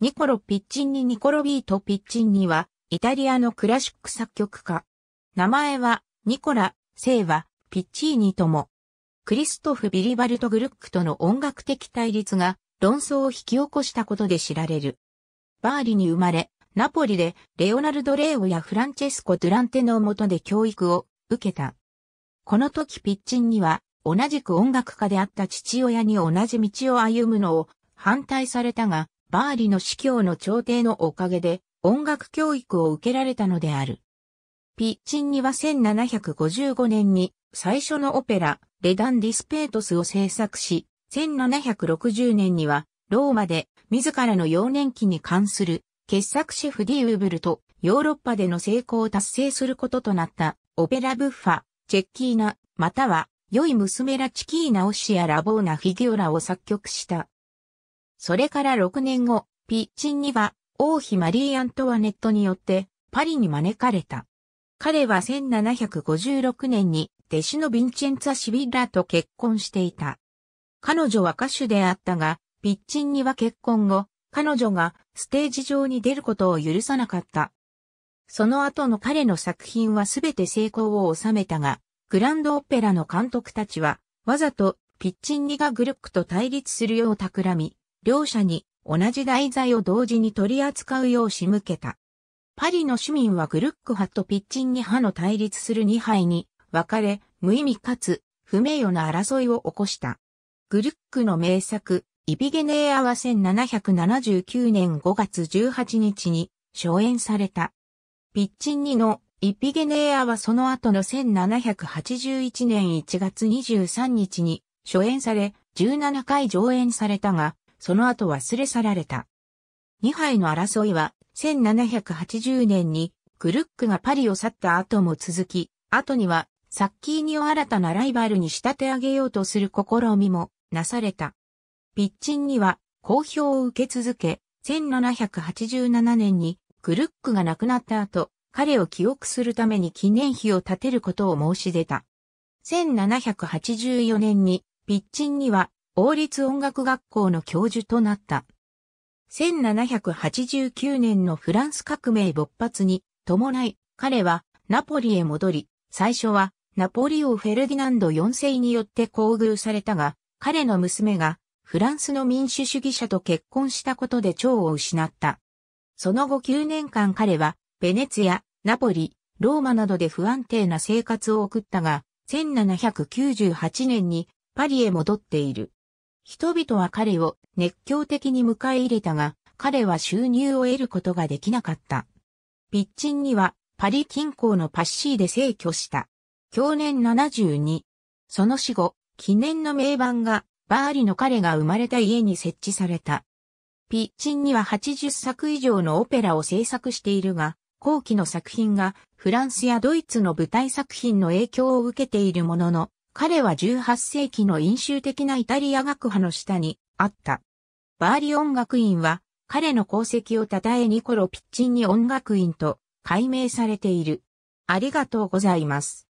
ニコロ・ピッチンニ・ニコロ・ビート・ピッチンニは、イタリアのクラシック作曲家。名前は、ニコラ、イは、ピッチーニとも。クリストフ・ビリバルト・グルックとの音楽的対立が、論争を引き起こしたことで知られる。バーリに生まれ、ナポリで、レオナルド・レーオやフランチェスコ・ドゥランテの下で教育を受けた。この時ピッチンニは、同じく音楽家であった父親に同じ道を歩むのを反対されたが、バーリの司教の朝廷のおかげで音楽教育を受けられたのである。ピッチンには1755年に最初のオペラ、レダン・ディスペートスを制作し、1760年にはローマで自らの幼年期に関する傑作シェフ・ディ・ウーブルとヨーロッパでの成功を達成することとなったオペラ・ブッファ、チェッキーナ、または良い娘ラチキーナ・オシア・ラボーナ・フィギュラを作曲したそれから6年後、ピッチンには王妃マリー・アントワネットによってパリに招かれた。彼は1756年に弟子のヴィンチェンツァ・シビッラと結婚していた。彼女は歌手であったが、ピッチンには結婚後、彼女がステージ上に出ることを許さなかった。その後の彼の作品はすべて成功を収めたが、グランドオペラの監督たちは、わざとピッチンニがグルックと対立するよう企み、両者に同じ題材を同時に取り扱うよう仕向けた。パリの市民はグルック派とピッチン2派の対立する2派に分かれ、無意味かつ不名誉な争いを起こした。グルックの名作、イビゲネーアは1779年5月18日に初演された。ピッチン2のイピゲネーアはその後の1781年1月23日に初演され、17回上演されたが、その後忘れ去られた。2杯の争いは、1780年にグルックがパリを去った後も続き、後にはサッキーニを新たなライバルに仕立て上げようとする試みもなされた。ピッチンには好評を受け続け、1787年にグルックが亡くなった後、彼を記憶するために記念碑を建てることを申し出た。1784年にピッチンには王立音楽学校の教授となった。1789年のフランス革命勃発に伴い、彼はナポリへ戻り、最初はナポリオ・フェルディナンド4世によって厚遇されたが、彼の娘がフランスの民主主義者と結婚したことで長を失った。その後9年間彼は、ベネツィア、ナポリ、ローマなどで不安定な生活を送ったが、1798年にパリへ戻っている。人々は彼を熱狂的に迎え入れたが、彼は収入を得ることができなかった。ピッチンにはパリ近郊のパッシーで逝去した。去年72。その死後、記念の名盤がバーリの彼が生まれた家に設置された。ピッチンには80作以上のオペラを制作しているが、後期の作品がフランスやドイツの舞台作品の影響を受けているものの、彼は18世紀の飲酒的なイタリア学派の下にあった。バーリ音楽院は彼の功績を称えニコロ・ピッチンに音楽院と改名されている。ありがとうございます。